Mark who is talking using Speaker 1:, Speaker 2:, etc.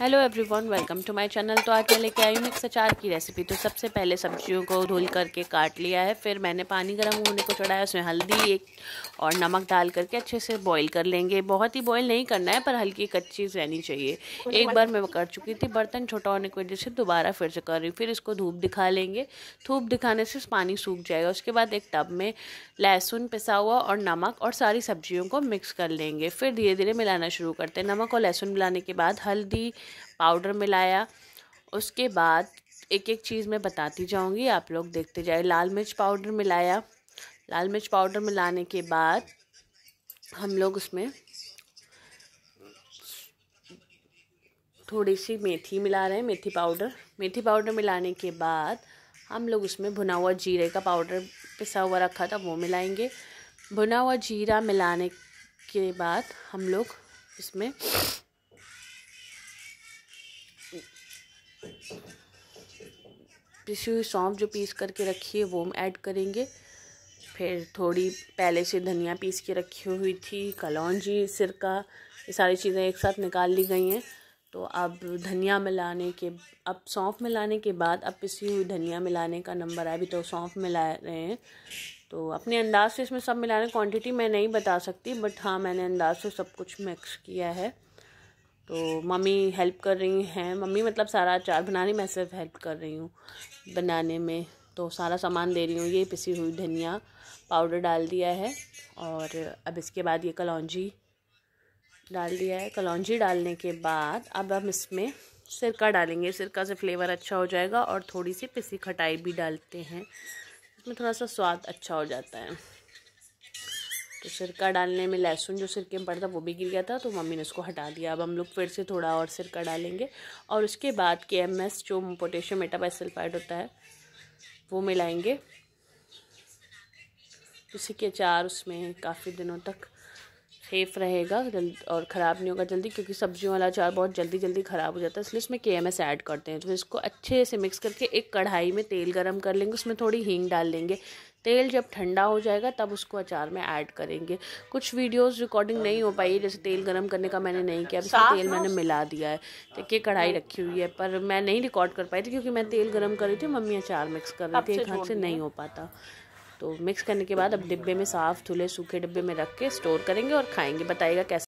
Speaker 1: hello everyone welcome to my channel तो आज मैं लेके आई हूँ मिक्स अचार की रेसिपी तो सबसे पहले सब्जियों को धुल करके काट लिया है फिर मैंने पानी गर्म होने को चढ़ाया उसमें हल्दी एक और नमक डाल करके अच्छे से बॉईल कर लेंगे बहुत ही बॉईल नहीं करना है पर हल्की कच्ची रहनी चाहिए एक बार मैं कर चुकी थी बर्तन छोटा होने की वजह से दोबारा फिर से कर रही हूँ फिर इसको धूप दिखा लेंगे धूप दिखाने से पानी सूख जाएगा उसके बाद एक टब में लहसुन पिसा हुआ और नमक और सारी सब्जियों को मिक्स कर लेंगे फिर धीरे धीरे मिलाना शुरू करते हैं नमक और लहसुन मिलाने के बाद हल्दी पाउडर मिलाया उसके बाद एक एक चीज़ मैं बताती जाऊँगी आप लोग देखते जाए लाल मिर्च पाउडर मिलाया लाल मिर्च पाउडर मिलाने के बाद हम लोग उसमें थोड़ी सी मेथी मिला रहे हैं मेथी पाउडर मेथी पाउडर मिलाने के बाद हम लोग उसमें भुना हुआ जीरे का पाउडर पिसा हुआ रखा था वो मिलाएंगे भुना हुआ जीरा मिलाने के बाद हम लोग इसमें पिसी हुई सौंफ जो पीस करके रखी है वो हम ऐड करेंगे फिर थोड़ी पहले से धनिया पीस के रखी हुई थी कलौजी सिरका ये सारी चीज़ें एक साथ निकाल ली गई हैं तो अब धनिया मिलाने के अब सौंफ मिलाने के बाद अब पिसी हुई धनिया मिलाने का नंबर आया अभी तो सौंफ मिला रहे हैं तो अपने अंदाज से इसमें सब मिलाने क्वांटिटी मैं नहीं बता सकती बट हाँ मैंने अंदाज से सब कुछ मिक्स किया है तो मम्मी हेल्प कर रही हैं मम्मी मतलब सारा अचार बनाने में सिर्फ हेल्प कर रही हूँ बनाने में तो सारा सामान दे रही हूँ ये पिसी हुई धनिया पाउडर डाल दिया है और अब इसके बाद ये कलौजी डाल दिया है कलौजी डालने के बाद अब हम इसमें सिरका डालेंगे सिरका से फ्लेवर अच्छा हो जाएगा और थोड़ी सी पिसी खटाई भी डालते हैं इसमें थोड़ा सा स्वाद अच्छा हो जाता है तो सिरका डालने में लहसुन जो सिरके में पड़ता वो भी गिर गया था तो मम्मी ने उसको हटा दिया अब हम लोग फिर से थोड़ा और सिरका डालेंगे और उसके बाद के एम एस जो पोटेशियम मेटाबाइसल्फाइड होता है वो मिलाएंगे उसी के अचार उसमें काफ़ी दिनों तक सेफ रहेगा जल्द और ख़राब नहीं होगा जल्दी क्योंकि सब्जियों वाला अचार बहुत जल्दी जल्दी ख़राब हो जाता है इसलिए इसमें के एम एस ऐड करते हैं तो इसको अच्छे से मिक्स करके एक कढ़ाई में तेल गरम कर लेंगे उसमें थोड़ी हींग डाल लेंगे तेल जब ठंडा हो जाएगा तब उसको अचार में ऐड करेंगे कुछ वीडियोस रिकॉर्डिंग नहीं हो पाई जैसे तेल गरम करने का मैंने नहीं किया अभी तेल मैंने मिला दिया है देखिए कढ़ाई रखी हुई है पर मैं नहीं रिकॉर्ड कर पाई थी क्योंकि मैं तेल गरम कर रही थी मम्मी अचार मिक्स कर रही थी एक हाथ से नहीं हो पाता तो मिक्स करने के बाद अब डिब्बे में साफ़ धुले सूखे डिब्बे में रख के स्टोर करेंगे और खाएंगे बताइएगा कैसे